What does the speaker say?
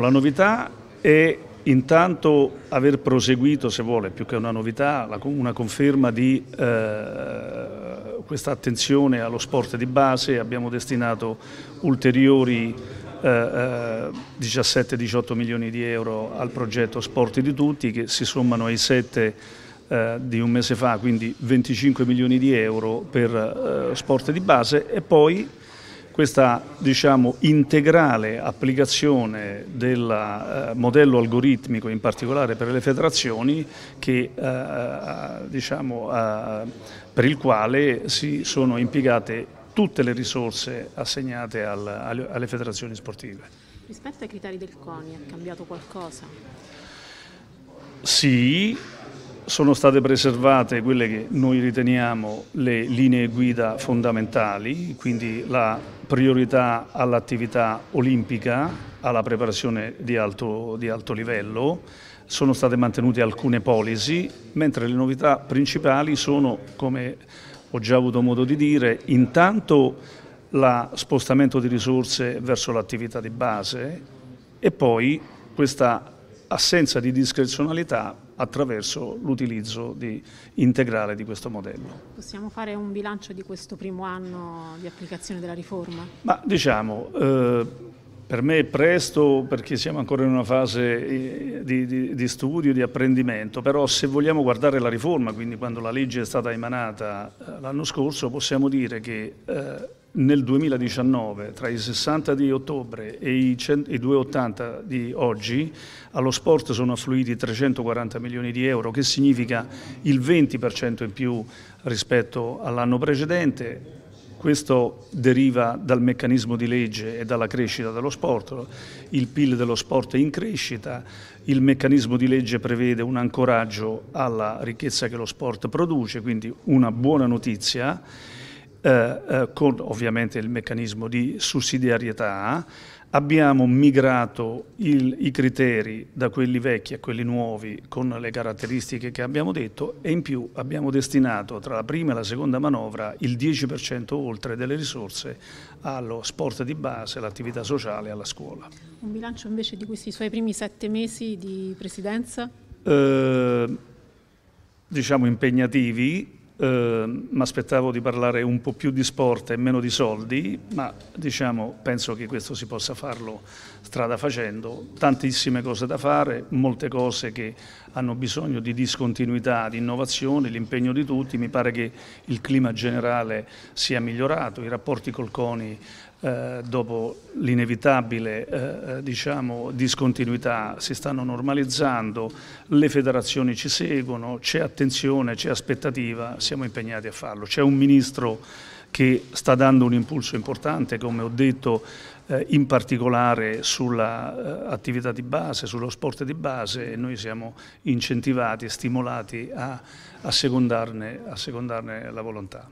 La novità è intanto aver proseguito, se vuole, più che una novità, una conferma di eh, questa attenzione allo sport di base, abbiamo destinato ulteriori eh, 17-18 eh, milioni di euro al progetto Sport di Tutti che si sommano ai 7 eh, di un mese fa, quindi 25 milioni di euro per eh, sport di base e poi questa diciamo, integrale applicazione del eh, modello algoritmico, in particolare per le federazioni, che, eh, eh diciamo, eh, per il quale si sono impiegate tutte le risorse assegnate al, alle federazioni sportive. Rispetto ai criteri del CONI è cambiato qualcosa? Sì, sono state preservate quelle che noi riteniamo le linee guida fondamentali, quindi la priorità all'attività olimpica, alla preparazione di alto, di alto livello, sono state mantenute alcune policy, mentre le novità principali sono, come ho già avuto modo di dire, intanto lo spostamento di risorse verso l'attività di base e poi questa assenza di discrezionalità attraverso l'utilizzo integrale di questo modello. Possiamo fare un bilancio di questo primo anno di applicazione della riforma? Ma diciamo, eh, per me è presto perché siamo ancora in una fase eh, di, di, di, studio, di apprendimento, però se vogliamo guardare la riforma, quindi quando la legge è stata emanata eh, l'anno scorso, possiamo dire che eh, nel 2019, tra i 60 di ottobre e i, 100, i 280 di oggi, allo sport sono affluiti 340 milioni di euro, che significa il 20% in più rispetto all'anno precedente questo deriva dal meccanismo di legge e dalla crescita dello sport, il PIL dello sport è in crescita, il meccanismo di legge prevede un ancoraggio alla ricchezza che lo sport produce, quindi una buona notizia, eh, eh, con ovviamente il meccanismo di sussidiarietà, Abbiamo migrato il, i criteri da quelli vecchi a quelli nuovi con le caratteristiche che abbiamo detto e in più abbiamo destinato tra la prima e la seconda manovra il 10% oltre delle risorse allo sport di base, all'attività sociale e alla scuola. Un bilancio invece di questi suoi primi sette mesi di presidenza? Eh, diciamo impegnativi, eh, mi aspettavo di parlare un po' più di sport e meno di soldi, ma diciamo, penso che questo si possa farlo strada facendo. Tantissime cose da fare, molte cose che hanno bisogno di discontinuità, di innovazione, l'impegno di tutti. Mi pare che il clima generale sia migliorato, i rapporti col CONI eh, dopo l'inevitabile eh, eh, diciamo, discontinuità si stanno normalizzando, le federazioni ci seguono, c'è attenzione, c'è aspettativa, siamo impegnati a farlo. C'è un ministro che sta dando un impulso importante, come ho detto, eh, in particolare sull'attività eh, di base, sullo sport di base e noi siamo incentivati e stimolati a, a, secondarne, a secondarne la volontà.